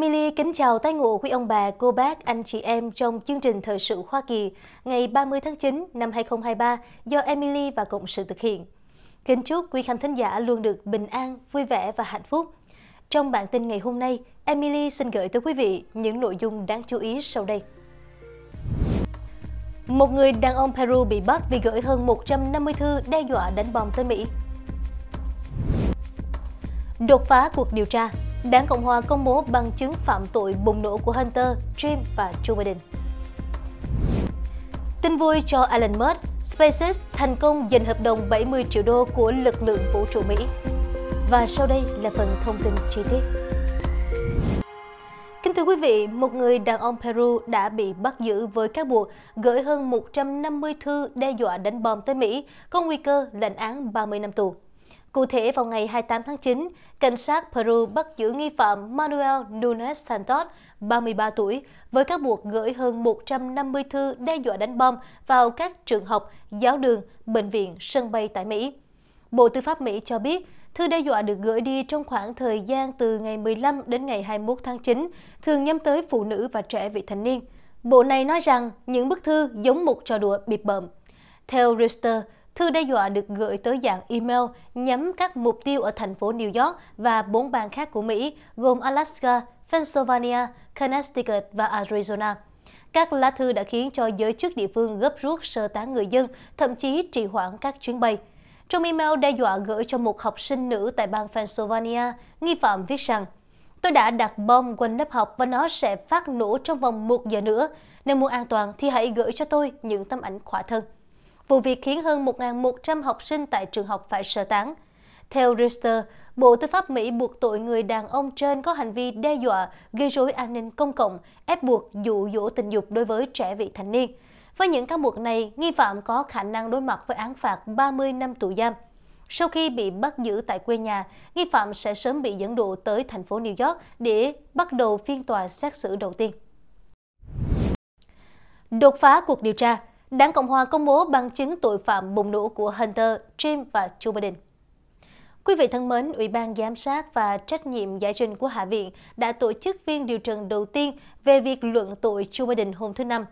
Emily kính chào tái ngộ quý ông bà, cô bác, anh chị em trong chương trình Thời sự Hoa Kỳ ngày 30 tháng 9 năm 2023 do Emily và Cộng sự thực hiện. Kính chúc quý khán thính giả luôn được bình an, vui vẻ và hạnh phúc. Trong bản tin ngày hôm nay, Emily xin gửi tới quý vị những nội dung đáng chú ý sau đây. Một người đàn ông Peru bị bắt vì gửi hơn 150 thư đe dọa đánh bom tới Mỹ. Đột phá cuộc điều tra, Đảng Cộng hòa công bố bằng chứng phạm tội bùng nổ của Hunter, Jim và Joe Biden. Tin vui cho Elon Musk, SpaceX thành công giành hợp đồng 70 triệu đô của lực lượng vũ trụ Mỹ. Và sau đây là phần thông tin chi tiết. Kính thưa quý vị, một người đàn ông Peru đã bị bắt giữ với các buộc gửi hơn 150 thư đe dọa đánh bom tới Mỹ, có nguy cơ lệnh án 30 năm tù. Cụ thể, vào ngày 28 tháng 9, cảnh sát Peru bắt giữ nghi phạm Manuel Nunes Santos, 33 tuổi, với các buộc gửi hơn 150 thư đe dọa đánh bom vào các trường học, giáo đường, bệnh viện, sân bay tại Mỹ. Bộ Tư pháp Mỹ cho biết, thư đe dọa được gửi đi trong khoảng thời gian từ ngày 15 đến ngày 21 tháng 9, thường nhắm tới phụ nữ và trẻ vị thành niên. Bộ này nói rằng những bức thư giống một trò đùa bịp bợm. Theo Reuters, Thư đe dọa được gửi tới dạng email nhắm các mục tiêu ở thành phố New York và bốn bang khác của Mỹ gồm Alaska, Pennsylvania, Connecticut và Arizona. Các lá thư đã khiến cho giới chức địa phương gấp rút sơ tán người dân, thậm chí trì hoãn các chuyến bay. Trong email đe dọa gửi cho một học sinh nữ tại bang Pennsylvania, nghi phạm viết rằng Tôi đã đặt bom quanh lớp học và nó sẽ phát nổ trong vòng một giờ nữa. Nếu muốn an toàn thì hãy gửi cho tôi những tấm ảnh khỏa thân. Vụ việc khiến hơn 1.100 học sinh tại trường học phải sơ tán. Theo Reuters, Bộ Tư pháp Mỹ buộc tội người đàn ông trên có hành vi đe dọa, gây rối an ninh công cộng, ép buộc dụ dỗ tình dục đối với trẻ vị thành niên. Với những cáo buộc này, nghi phạm có khả năng đối mặt với án phạt 30 năm tù giam. Sau khi bị bắt giữ tại quê nhà, nghi phạm sẽ sớm bị dẫn độ tới thành phố New York để bắt đầu phiên tòa xét xử đầu tiên. Đột phá cuộc điều tra Đảng Cộng hòa công bố bằng chứng tội phạm bùng nổ của Hunter, Jim và Joe Biden. Quý vị thân mến, Ủy ban Giám sát và trách nhiệm giải trình của Hạ viện đã tổ chức phiên điều trần đầu tiên về việc luận tội Joe Biden hôm thứ Năm.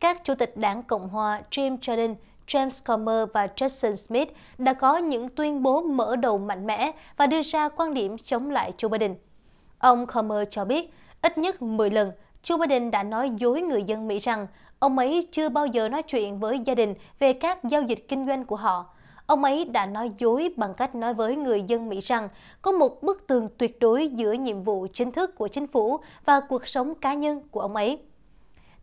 Các chủ tịch đảng Cộng hòa Jim Jordan, James Comer và Justin Smith đã có những tuyên bố mở đầu mạnh mẽ và đưa ra quan điểm chống lại Joe Biden. Ông Comer cho biết, ít nhất 10 lần, Joe Biden đã nói dối người dân Mỹ rằng Ông ấy chưa bao giờ nói chuyện với gia đình về các giao dịch kinh doanh của họ. Ông ấy đã nói dối bằng cách nói với người dân Mỹ rằng có một bức tường tuyệt đối giữa nhiệm vụ chính thức của chính phủ và cuộc sống cá nhân của ông ấy.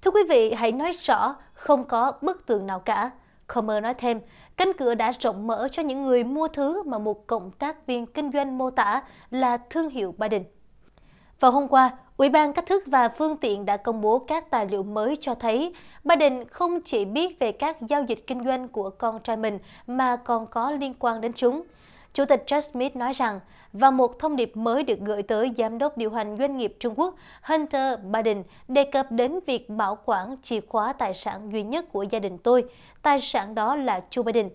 Thưa quý vị, hãy nói rõ không có bức tường nào cả. Comer nói thêm, cánh cửa đã rộng mở cho những người mua thứ mà một cộng tác viên kinh doanh mô tả là thương hiệu Biden. Vào hôm qua, Ủy ban Cách thức và Phương tiện đã công bố các tài liệu mới cho thấy Biden không chỉ biết về các giao dịch kinh doanh của con trai mình mà còn có liên quan đến chúng. Chủ tịch Jack Smith nói rằng, và một thông điệp mới được gửi tới Giám đốc điều hành doanh nghiệp Trung Quốc Hunter Biden đề cập đến việc bảo quản chìa khóa tài sản duy nhất của gia đình tôi. Tài sản đó là Joe Biden.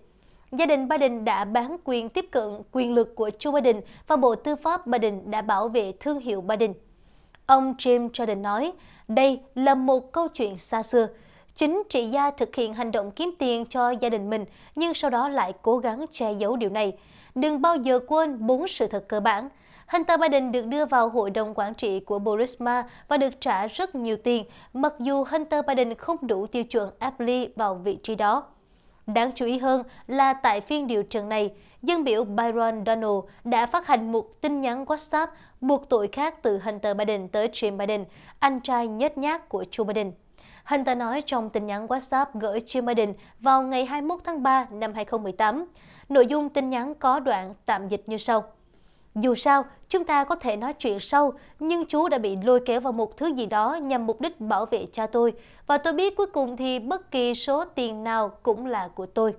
Gia đình Biden đã bán quyền tiếp cận quyền lực của Joe Biden và Bộ Tư pháp Biden đã bảo vệ thương hiệu Biden. Ông Jim Jordan nói, đây là một câu chuyện xa xưa. Chính trị Gia thực hiện hành động kiếm tiền cho gia đình mình, nhưng sau đó lại cố gắng che giấu điều này. Đừng bao giờ quên bốn sự thật cơ bản. Hunter Biden được đưa vào hội đồng quản trị của Burisma và được trả rất nhiều tiền, mặc dù Hunter Biden không đủ tiêu chuẩn Apple vào vị trí đó. Đáng chú ý hơn là tại phiên điều trần này, dân biểu Byron Donald đã phát hành một tin nhắn WhatsApp buộc tội khác từ Hunter Biden tới Jim Biden, anh trai nhất nhát của Joe Biden. Hunter nói trong tin nhắn WhatsApp gửi Jim Biden vào ngày 21 tháng 3 năm 2018. Nội dung tin nhắn có đoạn tạm dịch như sau. Dù sao, chúng ta có thể nói chuyện sâu, nhưng chú đã bị lôi kéo vào một thứ gì đó nhằm mục đích bảo vệ cha tôi, và tôi biết cuối cùng thì bất kỳ số tiền nào cũng là của tôi.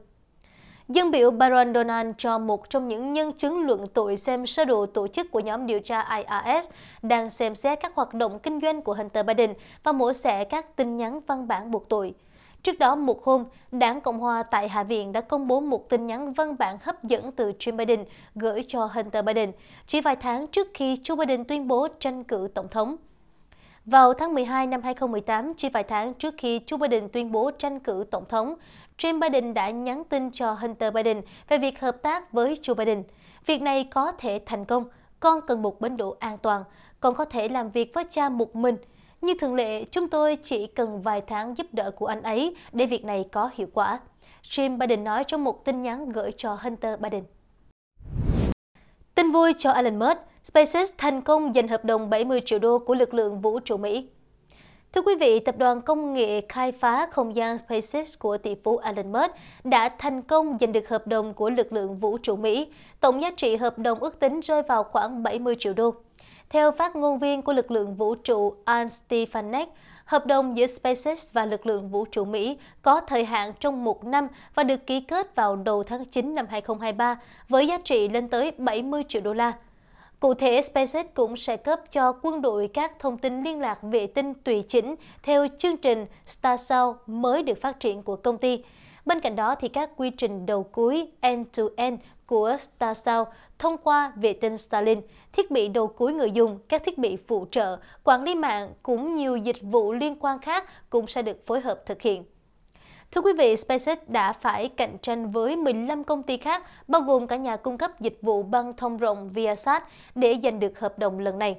Dân biểu Baron Donald cho một trong những nhân chứng luận tội xem sơ đồ tổ chức của nhóm điều tra IRS đang xem xét các hoạt động kinh doanh của Hunter Biden và mổ xẻ các tin nhắn văn bản buộc tội. Trước đó một hôm, Đảng Cộng Hòa tại Hạ viện đã công bố một tin nhắn văn bản hấp dẫn từ Joe Biden gửi cho Hunter Biden, chỉ vài tháng trước khi Joe Biden tuyên bố tranh cử Tổng thống. Vào tháng 12 năm 2018, chỉ vài tháng trước khi Joe Biden tuyên bố tranh cử Tổng thống, Jim Biden đã nhắn tin cho Hunter Biden về việc hợp tác với Joe Biden. Việc này có thể thành công, con cần một bến đỗ an toàn, con có thể làm việc với cha một mình – như thường lệ, chúng tôi chỉ cần vài tháng giúp đỡ của anh ấy để việc này có hiệu quả. Jim Biden nói trong một tin nhắn gửi cho Hunter Biden. Tin vui cho Elon Musk, SpaceX thành công giành hợp đồng 70 triệu đô của lực lượng vũ trụ Mỹ. Thưa quý vị, Tập đoàn Công nghệ Khai phá Không gian SpaceX của tỷ phú Elon Musk đã thành công giành được hợp đồng của lực lượng vũ trụ Mỹ. Tổng giá trị hợp đồng ước tính rơi vào khoảng 70 triệu đô. Theo phát ngôn viên của lực lượng vũ trụ Ann Stefanek, hợp đồng giữa SpaceX và lực lượng vũ trụ Mỹ có thời hạn trong một năm và được ký kết vào đầu tháng 9 năm 2023 với giá trị lên tới 70 triệu đô la. Cụ thể, SpaceX cũng sẽ cấp cho quân đội các thông tin liên lạc vệ tinh tùy chỉnh theo chương trình StarSat mới được phát triển của công ty. Bên cạnh đó, thì các quy trình đầu cuối end-to-end -end của Starsound thông qua vệ tinh Starlink, thiết bị đầu cuối người dùng, các thiết bị phụ trợ, quản lý mạng cũng nhiều dịch vụ liên quan khác cũng sẽ được phối hợp thực hiện. Thưa quý vị, SpaceX đã phải cạnh tranh với 15 công ty khác, bao gồm cả nhà cung cấp dịch vụ băng thông rộng Viasat để giành được hợp đồng lần này.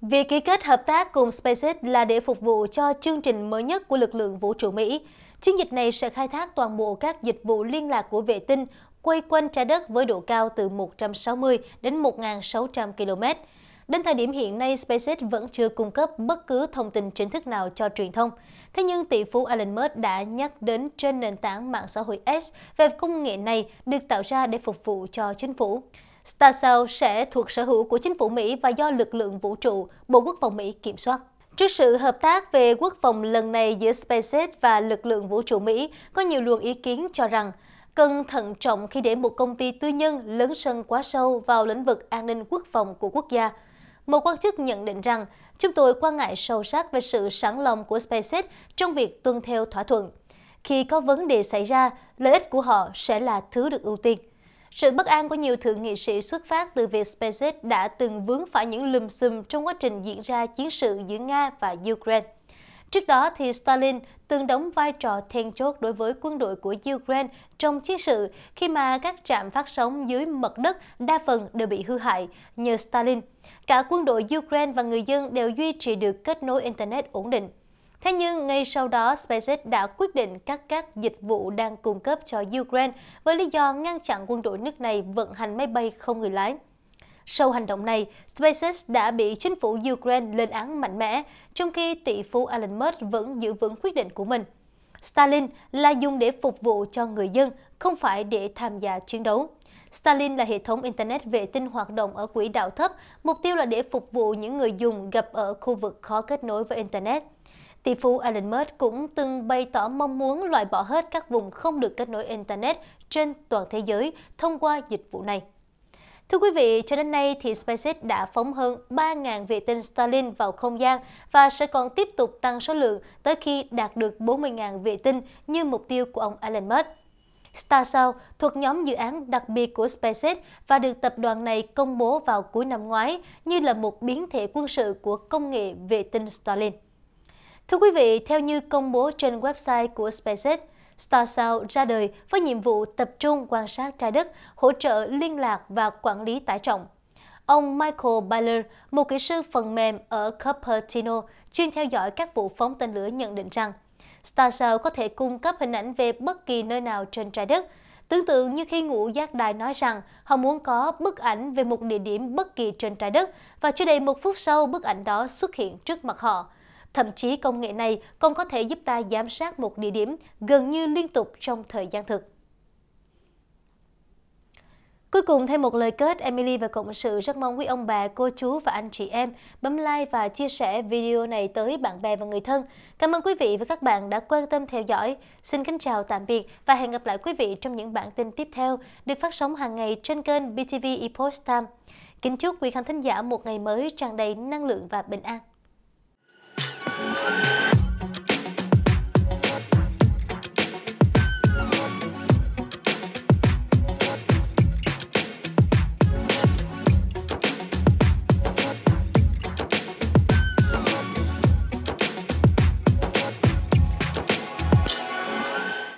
Việc ký kết hợp tác cùng SpaceX là để phục vụ cho chương trình mới nhất của lực lượng vũ trụ Mỹ. Chiến dịch này sẽ khai thác toàn bộ các dịch vụ liên lạc của vệ tinh quay quanh trái đất với độ cao từ 160 đến 1.600 km. Đến thời điểm hiện nay, SpaceX vẫn chưa cung cấp bất cứ thông tin chính thức nào cho truyền thông. Thế nhưng tỷ phú Elon Musk đã nhắc đến trên nền tảng mạng xã hội X về công nghệ này được tạo ra để phục vụ cho chính phủ. Starcell sẽ thuộc sở hữu của chính phủ Mỹ và do lực lượng vũ trụ, Bộ Quốc phòng Mỹ kiểm soát. Trước sự hợp tác về quốc phòng lần này giữa SpaceX và lực lượng vũ trụ Mỹ, có nhiều luồng ý kiến cho rằng cần thận trọng khi để một công ty tư nhân lớn sân quá sâu vào lĩnh vực an ninh quốc phòng của quốc gia. Một quan chức nhận định rằng, chúng tôi quan ngại sâu sắc về sự sẵn lòng của SpaceX trong việc tuân theo thỏa thuận. Khi có vấn đề xảy ra, lợi ích của họ sẽ là thứ được ưu tiên. Sự bất an của nhiều thượng nghị sĩ xuất phát từ việc SpaceX đã từng vướng phải những lùm xùm trong quá trình diễn ra chiến sự giữa Nga và Ukraine. Trước đó, thì Stalin từng đóng vai trò then chốt đối với quân đội của Ukraine trong chiến sự khi mà các trạm phát sóng dưới mặt đất đa phần đều bị hư hại nhờ Stalin. Cả quân đội Ukraine và người dân đều duy trì được kết nối Internet ổn định. Thế nhưng, ngay sau đó, SpaceX đã quyết định cắt các dịch vụ đang cung cấp cho Ukraine với lý do ngăn chặn quân đội nước này vận hành máy bay không người lái. Sau hành động này, SpaceX đã bị chính phủ Ukraine lên án mạnh mẽ, trong khi tỷ phú Elon Musk vẫn giữ vững quyết định của mình. Stalin là dùng để phục vụ cho người dân, không phải để tham gia chiến đấu. Starlink là hệ thống Internet vệ tinh hoạt động ở quỹ đạo thấp, mục tiêu là để phục vụ những người dùng gặp ở khu vực khó kết nối với Internet. Tỷ phú Elon Musk cũng từng bày tỏ mong muốn loại bỏ hết các vùng không được kết nối Internet trên toàn thế giới thông qua dịch vụ này. Thưa quý vị, cho đến nay thì SpaceX đã phóng hơn 3.000 vệ tinh Starlink vào không gian và sẽ còn tiếp tục tăng số lượng tới khi đạt được 40.000 vệ tinh như mục tiêu của ông Elon Musk. Starshow thuộc nhóm dự án đặc biệt của SpaceX và được tập đoàn này công bố vào cuối năm ngoái như là một biến thể quân sự của công nghệ vệ tinh Starlink. Thưa quý vị, theo như công bố trên website của SpaceX, Starshout ra đời với nhiệm vụ tập trung quan sát trái đất, hỗ trợ liên lạc và quản lý tải trọng. Ông Michael Byler, một kỹ sư phần mềm ở Cupertino, chuyên theo dõi các vụ phóng tên lửa nhận định rằng Starshout có thể cung cấp hình ảnh về bất kỳ nơi nào trên trái đất. Tương tự như khi ngũ giác đài nói rằng họ muốn có bức ảnh về một địa điểm bất kỳ trên trái đất và chưa đầy một phút sau bức ảnh đó xuất hiện trước mặt họ. Thậm chí công nghệ này còn có thể giúp ta giám sát một địa điểm gần như liên tục trong thời gian thực. Cuối cùng thêm một lời kết, Emily và Cộng sự rất mong quý ông bà, cô chú và anh chị em bấm like và chia sẻ video này tới bạn bè và người thân. Cảm ơn quý vị và các bạn đã quan tâm theo dõi. Xin kính chào tạm biệt và hẹn gặp lại quý vị trong những bản tin tiếp theo được phát sóng hàng ngày trên kênh BTV Epoch Time. Kính chúc quý khán thính giả một ngày mới tràn đầy năng lượng và bình an.